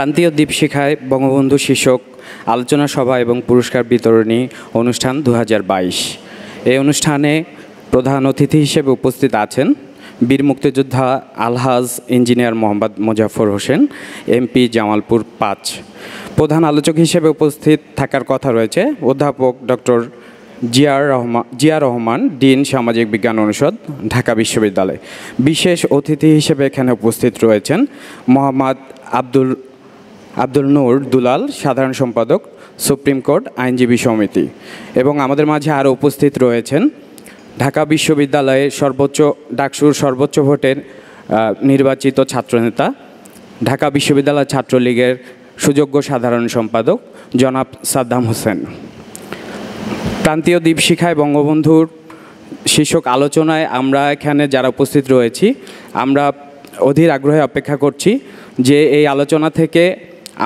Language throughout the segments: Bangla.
প্রান্তীয় দ্বীপশিখায় বঙ্গবন্ধু শীর্ষক আলোচনা সভা এবং পুরস্কার বিতরণী অনুষ্ঠান দু এই অনুষ্ঠানে প্রধান অতিথি হিসেবে উপস্থিত আছেন বীর মুক্তিযোদ্ধা আলহাজ ইঞ্জিনিয়ার মোহাম্মদ মুজাফর হোসেন এমপি জামালপুর পাঁচ প্রধান আলোচক হিসেবে উপস্থিত থাকার কথা রয়েছে অধ্যাপক ডক্টর জিয়ার রহমান জিয়া রহমান ডিন সামাজিক বিজ্ঞান অনুষদ ঢাকা বিশ্ববিদ্যালয় বিশেষ অতিথি হিসেবে এখানে উপস্থিত রয়েছেন মোহাম্মদ আব্দুল আব্দুল নূর দুলাল সাধারণ সম্পাদক সুপ্রিম কোর্ট আইনজীবী সমিতি এবং আমাদের মাঝে আরও উপস্থিত রয়েছেন ঢাকা বিশ্ববিদ্যালয়ে সর্বোচ্চ ডাকসুর সর্বোচ্চ ভোটের নির্বাচিত ছাত্রনেতা ঢাকা বিশ্ববিদ্যালয় ছাত্রলীগের সুযোগ্য সাধারণ সম্পাদক জনাব সাদ্দাম হোসেন প্রান্তীয় দ্বীপশিখায় বঙ্গবন্ধুর শীর্ষক আলোচনায় আমরা এখানে যারা উপস্থিত রয়েছি আমরা অধীর আগ্রহে অপেক্ষা করছি যে এই আলোচনা থেকে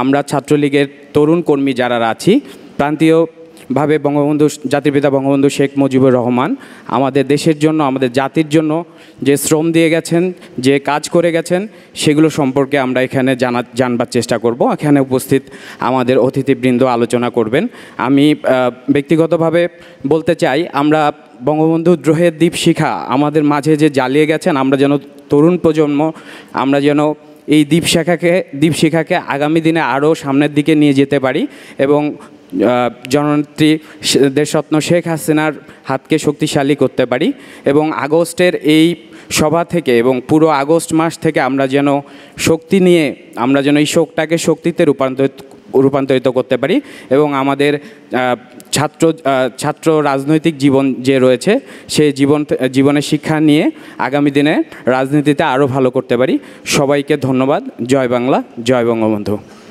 আমরা ছাত্রলীগের তরুণ কর্মী যারা আছি প্রান্তীয়ভাবে বঙ্গবন্ধু পিতা বঙ্গবন্ধু শেখ মুজিবুর রহমান আমাদের দেশের জন্য আমাদের জাতির জন্য যে শ্রম দিয়ে গেছেন যে কাজ করে গেছেন সেগুলো সম্পর্কে আমরা এখানে জানা জানবার চেষ্টা করব এখানে উপস্থিত আমাদের অতিথিবৃন্দ আলোচনা করবেন আমি ব্যক্তিগতভাবে বলতে চাই আমরা বঙ্গবন্ধু দ্রোহের দ্বীপ শিখা আমাদের মাঝে যে জ্বালিয়ে গেছেন আমরা যেন তরুণ প্রজন্ম আমরা যেন এই দ্বীপশাখাকে দ্বীপশিখাকে আগামী দিনে আরও সামনের দিকে নিয়ে যেতে পারি এবং জননেত্রী দেশরত্ন শেখ হাসিনার হাতকে শক্তিশালী করতে পারি এবং আগস্টের এই সভা থেকে এবং পুরো আগস্ট মাস থেকে আমরা যেন শক্তি নিয়ে আমরা যেন এই শোকটাকে শক্তিতে রূপান্তরিত রূপান্তরিত করতে পারি এবং আমাদের ছাত্র ছাত্র রাজনৈতিক জীবন যে রয়েছে সেই জীবন জীবনের শিক্ষা নিয়ে আগামী দিনে রাজনীতিতে আরও ভালো করতে পারি সবাইকে ধন্যবাদ জয় বাংলা জয় বঙ্গবন্ধু